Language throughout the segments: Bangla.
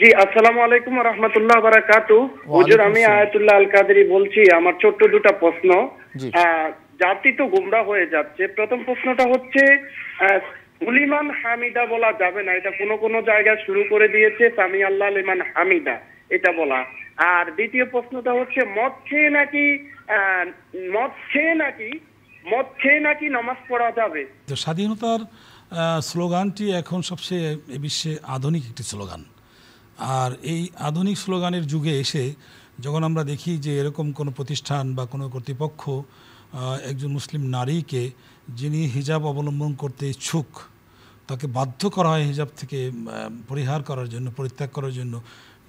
জি আসসালামু আলাইকুম রহমতুল্লাহ বারাকাতু হুজুর আমি আয়াতুল্লাহ আল কাদেরি বলছি আমার ছোট্ট প্রশ্ন জাতি তো গুমরা হয়ে যাচ্ছে প্রথম প্রশ্নটা হচ্ছে হামিদা বলা যাবে না এটা জায়গায় শুরু করে দিয়েছে সামি আল্লাহ লিমান হামিদা এটা বলা আর দ্বিতীয় প্রশ্নটা হচ্ছে মদ খেয়ে নাকি মদ খেয়ে নাকি মদ খেয়ে নাকি নামাজ পড়া যাবে স্বাধীনতার স্লোগানটি এখন সবচেয়ে বিশ্বে আধুনিক একটি স্লোগান আর এই আধুনিক স্লোগানের যুগে এসে যখন আমরা দেখি যে এরকম কোনো প্রতিষ্ঠান বা কোনো কর্তৃপক্ষ একজন মুসলিম নারীকে যিনি হিজাব অবলম্বন করতে ইচ্ছুক তাকে বাধ্য করা হয় হিজাব থেকে পরিহার করার জন্য পরিত্যাগ করার জন্য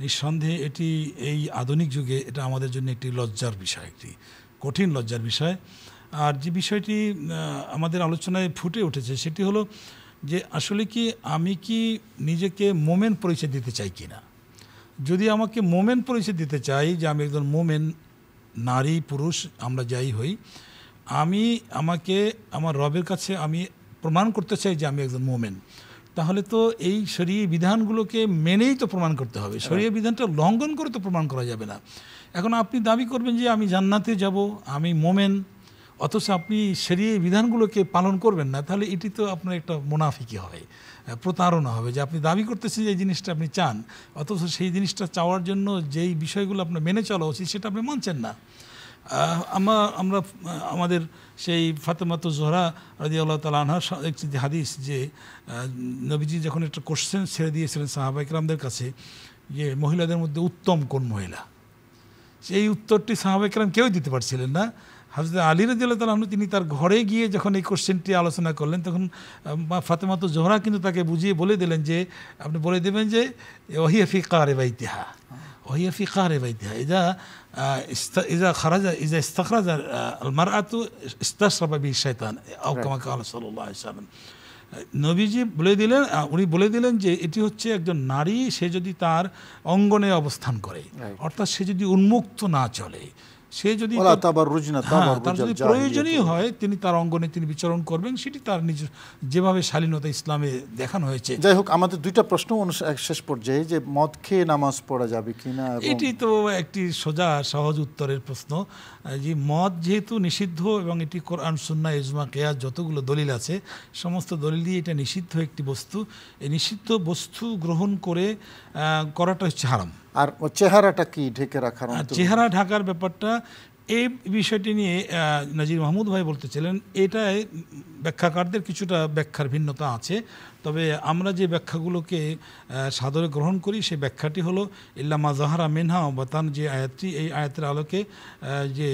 নিঃসন্দেহে এটি এই আধুনিক যুগে এটা আমাদের জন্য একটি লজ্জার বিষয় একটি কঠিন লজ্জার বিষয় আর যে বিষয়টি আমাদের আলোচনায় ফুটে উঠেছে সেটি হলো যে আসলে কি আমি কি নিজেকে মোমেন পরিচয় দিতে চাই কি না যদি আমাকে মোমেন পরিচয় দিতে চাই যে আমি একজন মোমেন নারী পুরুষ আমরা যাই হই আমি আমাকে আমার রবের কাছে আমি প্রমাণ করতে চাই যে আমি একজন মোমেন তাহলে তো এই শরীর বিধানগুলোকে মেনেই তো প্রমাণ করতে হবে হ্যাঁ। শরীয় বিধানটা লঙ্ঘন করে তো প্রমাণ করা যাবে না এখন আপনি দাবি করবেন যে আমি জান্নাতে যাব আমি মোমেন অথচ আপনি সেরিয়ে বিধানগুলোকে পালন করবেন না তাহলে এটি তো আপনার একটা মুনাফিকি হবে প্রতারণা হবে যে আপনি দাবি করতেছেন যে জিনিসটা আপনি চান অথচ সেই জিনিসটা চাওয়ার জন্য যেই বিষয়গুলো আপনার মেনে চলা উচিত সেটা আপনি মানছেন না আমরা আমরা আমাদের সেই ফাতেমাত জোহরা রাজি আল্লাহ তাল আনহার একটি হাদিস যে নবীজি যখন একটা কোশ্চেন ছেড়ে দিয়েছিলেন সাহাবা ইকরামদের কাছে যে মহিলাদের মধ্যে উত্তম কোন মহিলা সেই উত্তরটি সাহাবাইকরাম কেউই দিতে পারছিলেন না হাফিজা আলী রাজিয়াল্লাহ তিনি তার ঘরে গিয়ে যখন এই কোশ্চেনটি আলোচনা করলেন তখন ফাতেমাত জোহরা কিন্তু তাকে বুঝিয়ে বলে দিলেন যে আপনি বলে দেবেন যে ওহিয়াফি কারে বা ইতিহা ওহিয়াফি কারে বা ইতিহা এজা এজা খারাজা ইজা ইস্তাখরাজা আলমার আতু ইস্তাসরাবি শৈতান আউকামা কাল সাল্লাহ নবীজি বলে দিলেন উনি বলে দিলেন যে এটি হচ্ছে একজন নারী সে যদি তার অঙ্গনে অবস্থান করে অর্থাৎ সে যদি উন্মুক্ত না চলে সে যদি হ্যাঁ, যদি প্রয়োজনীয় হয় তিনি তার অঙ্গনে তিনি বিচরণ করবেন সেটি তার নিজের যেভাবে শালীনতা ইসলামে দেখানো হয়েছে যাই হোক আমাদের দুইটা প্রশ্ন শেষ পর্যায়ে যে মদ খেয়ে নামাজ পড়া যাবে কিনা এটি তো একটি সোজা সহজ উত্তরের প্রশ্ন যে মদ যেহেতু নিষিদ্ধ এবং এটি কোরআন সুন্না ইজমা কেয়া যতগুলো দলিল আছে সমস্ত দলিল দিয়ে এটা নিষিদ্ধ একটি বস্তু এই নিষিদ্ধ বস্তু গ্রহণ করে করাটা হচ্ছে হারাম আর চেহারাটা কি ঢেকে রাখার চেহারা ঢাকার ব্যাপারটা এই বিষয়টি নিয়ে নাজির মাহমুদ ভাই বলতেছিলেন এটায় ব্যাখ্যাকারদের কিছুটা ব্যাখ্যার ভিন্নতা আছে তবে আমরা যে ব্যাখ্যাগুলোকে সাদরে গ্রহণ করি সেই ব্যাখ্যাটি হলো ইল্লামা জাহারা মিনহা বাতান যে আয়াতটি এই আয়াতের আলোকে যে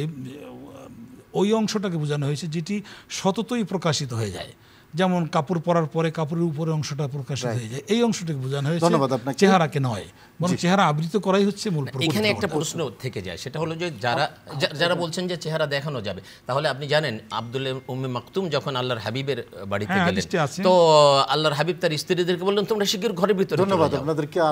ওই অংশটাকে বোঝানো হয়েছে যেটি সততই প্রকাশিত হয়ে যায় যেমন কাপড় পরার পরে কাপড়ের উপরে অংশটা প্রকাশ হয়ে যায় এই অংশটাকে বোঝানো হয়েছে ধন্যবাদ আপনাকে চেহারাকে নয় বরং চেহারা আবৃত করাই হচ্ছে মূল এখানে একটা প্রশ্ন থেকে যায় সেটা হলো যে যারা যারা বলছেন যে চেহারা দেখানো যাবে তাহলে আপনি জানেন আব্দুল উম্মে মাকতুম যখন আল্লাহর হাবিবের বাড়িতে হ্যাঁ, গেলেন তো আল্লাহর হাবিব তার স্ত্রীদেরকে বললেন তোমরা শিগগির ঘরের ভিতরে ধন্যবাদ আপনাদেরকে আর